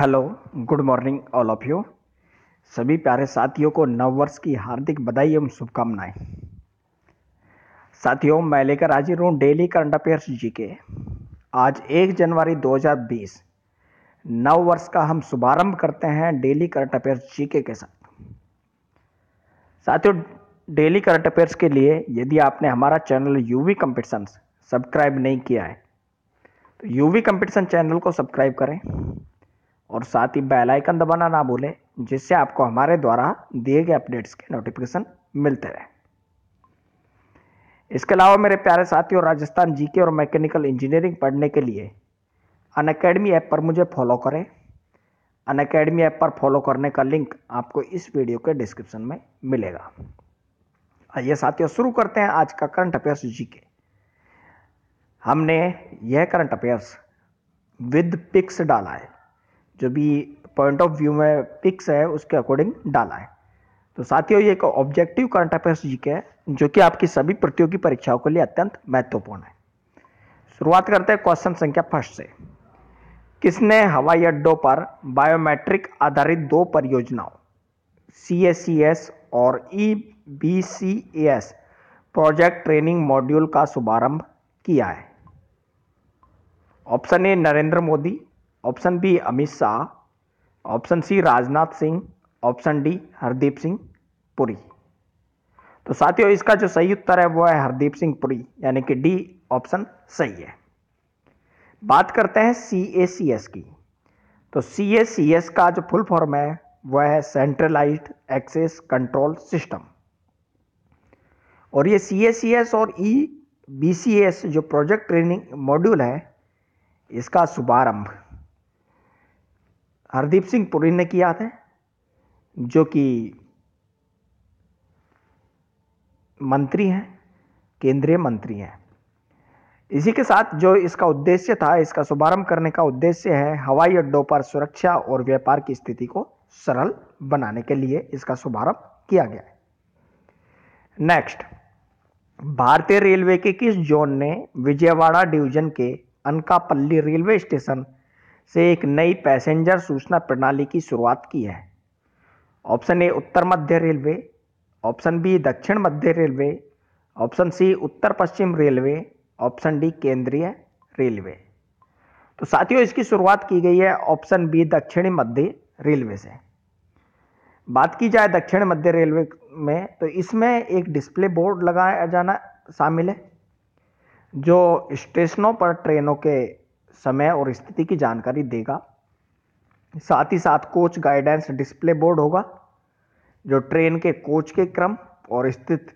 hello good morning all of you सभी प्यारे साथियों को नववर्ष की हार्दिक बधाई एवं शुभकामनाएं साथियों मैं लेकर आज ही हूँ डेली करंट अफेयर्स जी के आज 1 जनवरी 2020 नव वर्ष का हम शुभारंभ करते हैं डेली करंट अफेयर्स जी के साथ साथियों डेली करंट अफेयर्स के लिए यदि आपने हमारा चैनल यूवी कंपटीशन सब्सक्राइब नहीं किया है तो यूवी कंपटीशन चैनल को सब्सक्राइब करें और साथ ही बेल आइकन दबाना ना भूलें जिससे आपको हमारे द्वारा दिए गए अपडेट्स के नोटिफिकेशन मिलते रहे इसके अलावा मेरे प्यारे साथियों राजस्थान जीके और मैकेनिकल इंजीनियरिंग पढ़ने के लिए अन अकेडमी ऐप पर मुझे फॉलो करें अन अकेडमी ऐप पर फॉलो करने का लिंक आपको इस वीडियो के डिस्क्रिप्शन में मिलेगा आइए साथियों शुरू करते हैं आज का करंट अफेयर्स जी के हमने यह करंट अफेयर्स विद पिक्स डाला है जो भी पॉइंट ऑफ व्यू में पिक्स है उसके अकॉर्डिंग डाला है तो साथियों ये एक ऑब्जेक्टिव करंट अफेयर्स जी के है जो कि आपकी सभी प्रतियोगी परीक्षाओं के लिए अत्यंत महत्वपूर्ण है शुरुआत करते हैं क्वेश्चन संख्या फर्स्ट से किसने हवाई अड्डों पर बायोमेट्रिक आधारित दो परियोजनाओं सी एस एस और E B C S project training module का शुभारंभ किया है option A Narendra Modi option B Amit Shah option C Rajnath Singh option D Hardeep Singh Puri तो साथियों इसका जो सही उत्तर है वो है हरदीप सिंह पुरी यानी कि डी ऑप्शन सही है बात करते हैं सी सी एस की तो सी का जो फुल फॉर्म है वह है सेंट्रलाइज्ड एक्सेस कंट्रोल सिस्टम और ये सी सी एस और ई बी सी एस जो प्रोजेक्ट ट्रेनिंग मॉड्यूल है इसका शुभारंभ हरदीप सिंह पुरी ने किया था जो कि मंत्री हैं केंद्रीय मंत्री हैं इसी के साथ जो इसका उद्देश्य था इसका शुभारंभ करने का उद्देश्य है हवाई अड्डों पर सुरक्षा और व्यापार की स्थिति को सरल बनाने के लिए इसका शुभारंभ किया गया नेक्स्ट भारतीय रेलवे के किस जोन ने विजयवाड़ा डिवीजन के अनकापल्ली रेलवे स्टेशन से एक नई पैसेंजर सूचना प्रणाली की शुरुआत की है ऑप्शन ए उत्तर मध्य रेलवे ऑप्शन बी दक्षिण मध्य रेलवे ऑप्शन सी उत्तर पश्चिम रेलवे ऑप्शन डी केंद्रीय रेलवे तो साथियों इसकी शुरुआत की गई है ऑप्शन बी दक्षिणी मध्य रेलवे से बात की जाए दक्षिण मध्य रेलवे में तो इसमें एक डिस्प्ले बोर्ड लगाया जाना शामिल है जो स्टेशनों पर ट्रेनों के समय और स्थिति की जानकारी देगा साथ ही साथ कोच गाइडेंस डिस्प्ले बोर्ड होगा जो ट्रेन के कोच के क्रम और स्थित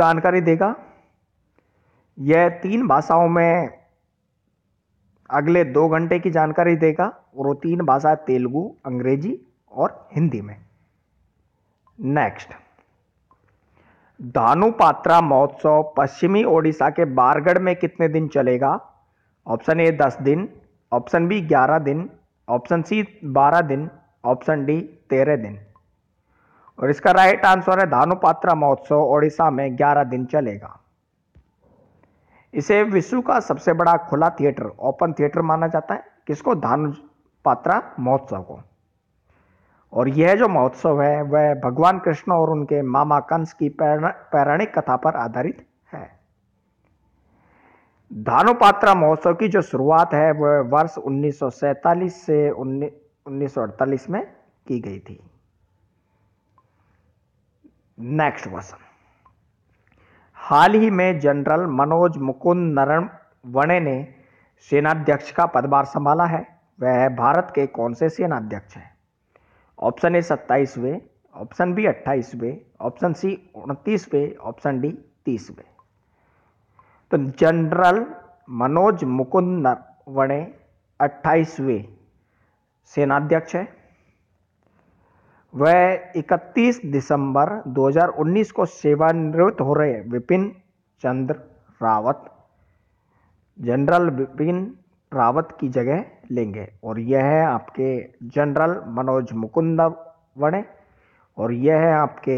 जानकारी देगा यह तीन भाषाओं में अगले दो घंटे की जानकारी देगा और वो तीन भाषा तेलुगु अंग्रेजी और हिंदी में नेक्स्ट धानुपात्रा महोत्सव पश्चिमी ओडिशा के बारगढ़ में कितने दिन चलेगा ऑप्शन ए दस दिन ऑप्शन बी ग्यारह दिन ऑप्शन सी बारह दिन ऑप्शन डी तेरह दिन और इसका राइट आंसर है धानुपात्रा महोत्सव ओडिशा में ग्यारह दिन चलेगा इसे विश्व का सबसे बड़ा खुला थिएटर ओपन थिएटर माना जाता है किसको धानुपात्रा महोत्सव को और यह जो महोत्सव है वह भगवान कृष्ण और उनके मामा कंस की पौराणिक कथा पर आधारित है धानुपात्रा महोत्सव की जो शुरुआत है वह वर्ष 1947 से उन्नीस में की गई थी नेक्स्ट क्वेश्चन हाल ही में जनरल मनोज मुकुंद नरण वणे ने सेनाध्यक्ष का पदभार संभाला है वह भारत के कौन से सेनाध्यक्ष हैं ऑप्शन ए सत्ताईसवें ऑप्शन बी अट्ठाईसवें ऑप्शन सी उनतीसवें ऑप्शन डी तीसवें तो जनरल मनोज मुकुंद नरवणे अट्ठाईसवें सेनाध्यक्ष है वह 31 दिसंबर 2019 को सेवानिवृत्त हो रहे विपिन चंद्र रावत जनरल विपिन रावत की जगह लेंगे और यह है आपके जनरल मनोज मुकुंद वणे और यह है आपके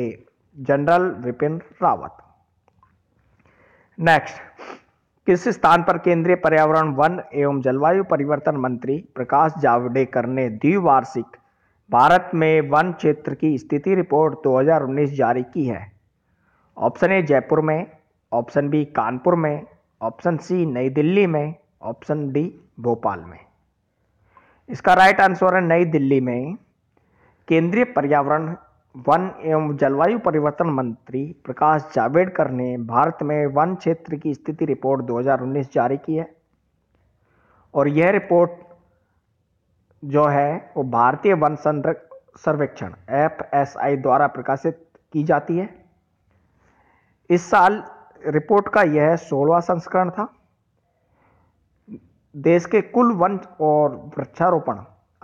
जनरल विपिन रावत नेक्स्ट किस स्थान पर केंद्रीय पर्यावरण वन एवं जलवायु परिवर्तन मंत्री प्रकाश जावड़ेकर ने द्विवार्षिक भारत में वन क्षेत्र की स्थिति रिपोर्ट 2019 जारी की है ऑप्शन ए जयपुर में ऑप्शन बी कानपुर में ऑप्शन सी नई दिल्ली में ऑप्शन डी भोपाल में इसका राइट आंसर है नई दिल्ली में केंद्रीय पर्यावरण वन एवं जलवायु परिवर्तन मंत्री प्रकाश जावड़ेकर ने भारत में वन क्षेत्र की स्थिति रिपोर्ट 2019 जारी की है और यह रिपोर्ट जो है वो भारतीय वन सर्वेक्षण एफ एस आई द्वारा प्रकाशित की जाती है इस साल रिपोर्ट का यह सोलवा संस्करण था देश के कुल वन और वृक्षारोपण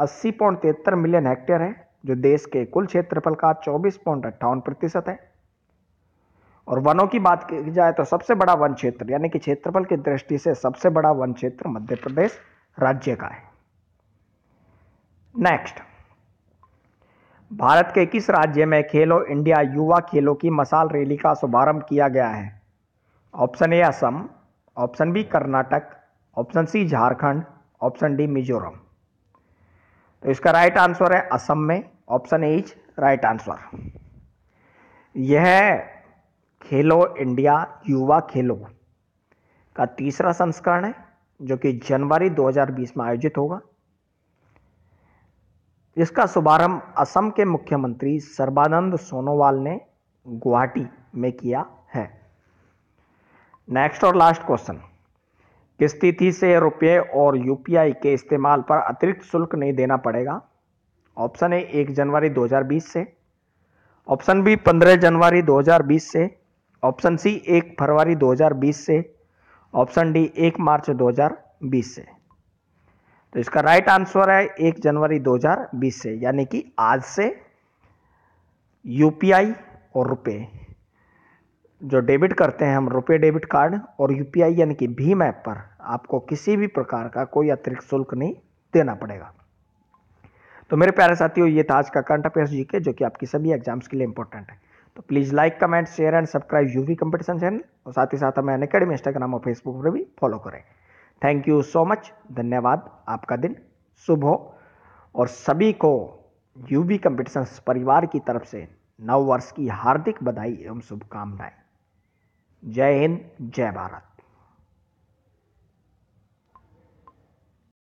अस्सी पॉइंट तिहत्तर मिलियन हेक्टेयर है जो देश के कुल क्षेत्रफल का चौबीस पॉइंट अट्ठावन प्रतिशत है और वनों की बात की जाए तो सबसे बड़ा वन क्षेत्र यानी कि क्षेत्रफल की दृष्टि से सबसे बड़ा वन क्षेत्र मध्य प्रदेश राज्य का है नेक्स्ट भारत के किस राज्य में खेलो इंडिया युवा खेलों की मसाल रैली का शुभारंभ किया गया है option A Assam option B Karnataka option C Jharkhand option D Mizoram तो इसका राइट आंसर है असम में option A is right answer यह खेलो इंडिया युवा खेलो का तीसरा संस्करण है जो कि जनवरी 2020 में आयोजित होगा इसका शुभारंभ असम के मुख्यमंत्री सर्बानंद सोनोवाल ने गुवाहाटी में किया है नेक्स्ट और लास्ट क्वेश्चन किस तिथि से रुपये और यूपीआई के इस्तेमाल पर अतिरिक्त शुल्क नहीं देना पड़ेगा ऑप्शन ए एक जनवरी 2020 से ऑप्शन बी 15 जनवरी 2020 से ऑप्शन सी एक फरवरी 2020 से ऑप्शन डी एक मार्च 2020 से तो इसका राइट आंसर है एक जनवरी 2020 से यानी कि आज से यूपीआई और रुपये जो डेबिट करते हैं हम रुपये डेबिट कार्ड और यूपीआई यानी कि भीम ऐप पर आपको किसी भी प्रकार का कोई अतिरिक्त शुल्क नहीं देना पड़ेगा तो मेरे प्यारे साथियों ये था आज का करंट अफेयर्स जी के जो कि आपकी सभी एग्जाम्स के लिए इंपॉर्टेंट है तो please like comment share and subscribe UV competition channel और साथ ही साथ हमें अकेडमी इंस्टाग्राम और फेसबुक पर भी फॉलो करें थैंक यू सो मच धन्यवाद आपका दिन शुभ हो और सभी को यू कंपटीशन परिवार की तरफ से नव वर्ष की हार्दिक बधाई एवं शुभकामनाएं जय हिंद जय भारत